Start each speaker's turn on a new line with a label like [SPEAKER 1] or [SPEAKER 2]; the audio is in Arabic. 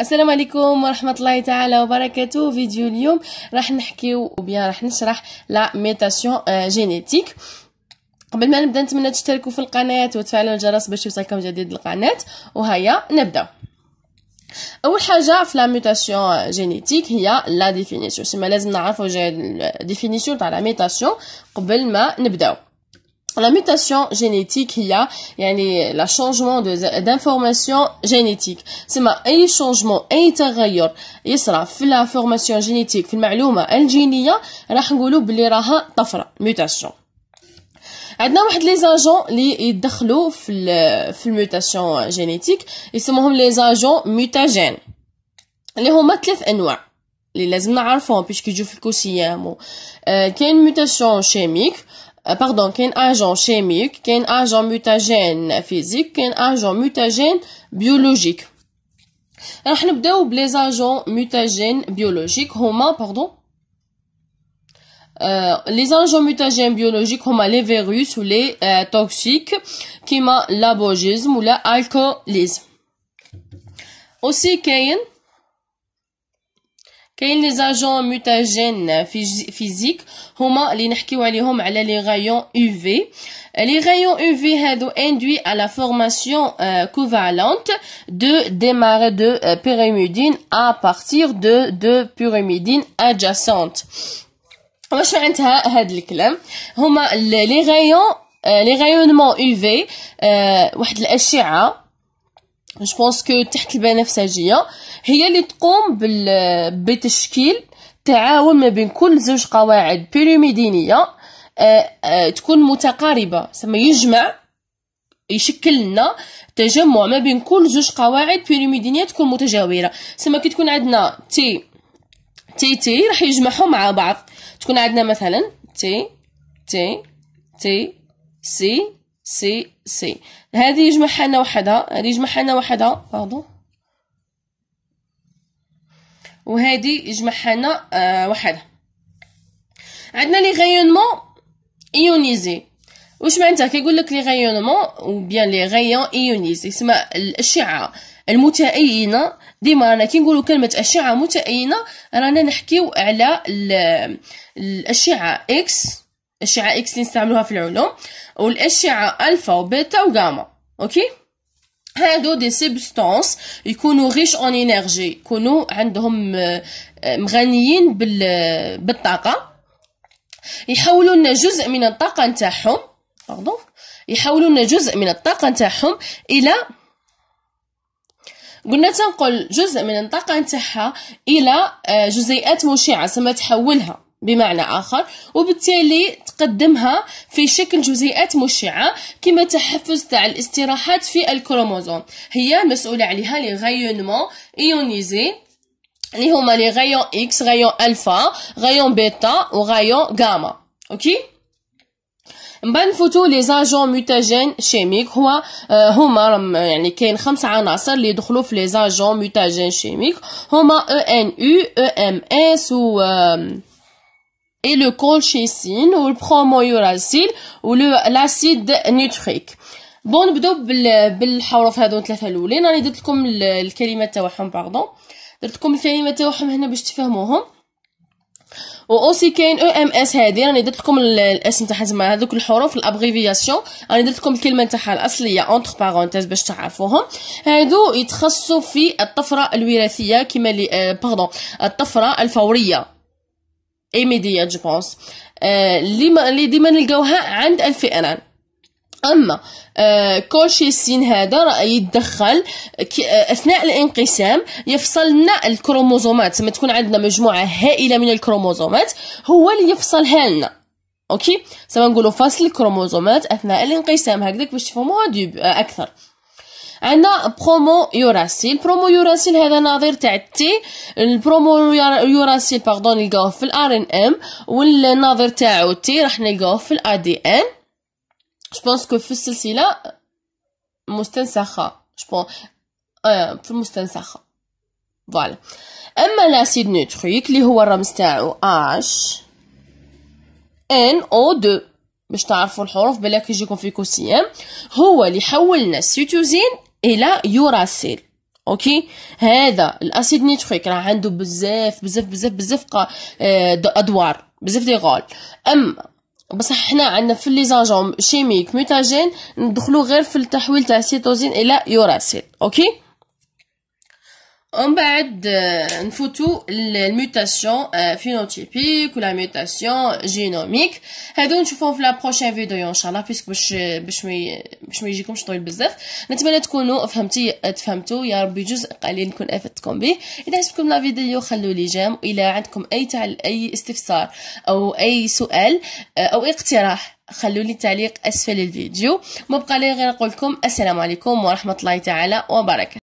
[SPEAKER 1] السلام عليكم ورحمة الله تعالى وبركاته فيديو اليوم راح نحكيو وبيان راح نشرح لا ميتاسيون جينيتيك قبل ما نبدا نتمنى تشتركوا في القناة وتفعلوا الجرس باش يوصلكم جديد القناة وهيا نبداو اول حاجه في لا ميتاسيون جينيتيك هي لا ديفينيسيون سما لازم نعرفوا ديفينيسيون تاع لا ميتاسيون قبل ما نبداو la mutation génétique il y هي يعني changement de d'information génétique c'est سما اي شونجمون اي تغير يصرى في لا فورماسيون جينيتيك في المعلومه الجينيه راح نقولوا بلي راها طفره mutation عندنا واحد لي زاجون لي يدخلوا في ال في الميوتاسيون جينيتيك يسموهم لي زاجون ميوتاجين اللي هما ثلاث انواع اللي لازم نعرفهم باش كيجيو في الكوسيام آه كاين ميوتاسيون شيميك Euh, pardon, qu'un agent chimique, qu'un agent mutagène physique, qu'un agent mutagène biologique. on va les agents mutagènes biologiques. Euh, les agents mutagènes biologiques les virus ou les euh, toxiques, comme l'abogisme ou l'alcoolisme. Aussi, il كاين لي زاجون ميوتاجين فيزيك هما اللي نحكيو عليهم على لي غايون يو في لي غايون يو في هادو اندوي على فورماسيون كوفالونت دو ديماري دو بيريميدين ا بارتير دو دو بيريميدين ادجاسونت واش معناتها هاد الكلام هما لي غايون لي غايونمون يو في واحد الاشعه جو بونس كو تحت البنفسجيه هي اللي تقوم بتشكيل تعاون ما بين كل زوج قواعد بيراميدينيه آه، آه، تكون متقاربه سما يجمع يشكل لنا تجمع ما بين كل زوج قواعد بيراميدينيه تكون متجاوره سما كي تكون عندنا تي تي تي راح يجمعهم مع بعض تكون عندنا مثلا تي تي تي سي سي سي هذه يجمعها لنا وحدها هذه يجمعها لنا وحدها باردون وهذه يجمعها لنا آه وحدها عندنا لي غيونمون ايونيزي واش معناتها كيقول لك لي غيونمون او بيان لي غيون ايونيزي سما الاشعه المتأينه ديما رانا كي نقولوا كلمه اشعه متأينه رانا نحكيو على الاشعه اكس أشعة إكس نستعملوها في العلوم والأشعة ألفا وبيتا وغاما أوكي هادو دي سبستانس يكونوا غيش اون انرجي يكونوا عندهم آه، مغنيين بال بالطاقه يحولوا لنا جزء من الطاقه نتاعهم باردون يحولوا لنا جزء من الطاقه نتاعهم الى قلنا تنقل جزء من الطاقه نتاعها الى آه، جزيئات مشعه سما تحولها بمعنى آخر وبالتالي تقدمها في شكل جزيئات مشعة كما تحفز تاع الاستراحات في الكروموزوم هي مسؤولة عليها لي غيونمون ايونيزي اللي هما لي غيون اكس غيون الفا غيون بيتا وغيون غاما اوكي بعد نفوتو لي زاجون ميوتاجين شيميك هو آه، هما يعني كاين خمس عناصر اللي يدخلوا في لي زاجون ميوتاجين شيميك هما او ان يو او ام اس و et le colchicine ou le promouracil ou l'acide nitrique بون نبداو بالحروف هادو ثلاثه الاولين راني درت لكم الكلمات تاعهم باردون درت لكم الكلمات تاعهم هنا باش تفهموهم و اوسي كاين او ام اس هادي راني درت لكم الاسم تاعها زعما هذوك الحروف الابغيفياسيون راني درت لكم الكلمه تاعها الاصليه اونتر بارونتيز باش تعرفوهم هادو يتخصصوا في الطفره الوراثيه كما لي باردون الطفره الفوريه ايميديات جو بونس اللي آه، اللي ديما نلقاوها عند الفئران اما آه كل شيء السين هذا راه يتدخل آه، اثناء الانقسام يفصلنا الكروموزومات لما تكون عندنا مجموعه هائله من الكروموزومات هو اللي يفصلها لنا اوكي سما نقولوا فصل الكروموزومات اثناء الانقسام هكذاك باش تفهموها آه اكثر عندنا برومو يوراسيل برومو يوراسيل هذا نظير تاع التي البرومو يوراسيل باردون نلقاوه في الار ان ام والنظير تاعو تي راح نلقاوه في الار دي ان جوبونس كو في السلسله مستنسخه جوبون آه، في المستنسخه فوالا اما الاسيد نيوتريك اللي هو الرمز تاعو اش ان او 2 باش تعرفوا الحروف بلاك يجيكم في كوسيام هو اللي حولنا السيتوزين الى يوراسيل اوكي هذا الاسيد نيتريك راه عنده بزاف بزاف بزاف بزاف آه، ادوار بزاف دي غول اما بصح حنا عندنا في لي زاجون شيميك ميتاجين ندخلو غير في التحويل تاع سيتوزين الى يوراسيل اوكي ومن بعد نفوتو الميوتاسيون فينوتيبيك ولا ميوتاسيون جينوميك هادو نشوفوهم في لا بروشين فيديو ان شاء الله بيسك باش باش ما باش ما يجيكمش طويل بزاف نتمنى تكونوا فهمتي تفهمتوا يا ربي جزء قليل نكون افدتكم به اذا عجبكم لا فيديو خلوا لي جام الى عندكم اي تعل اي استفسار او اي سؤال او اقتراح خلوا لي تعليق اسفل الفيديو ما بقى لي غير نقول لكم السلام عليكم ورحمه الله تعالى وبركاته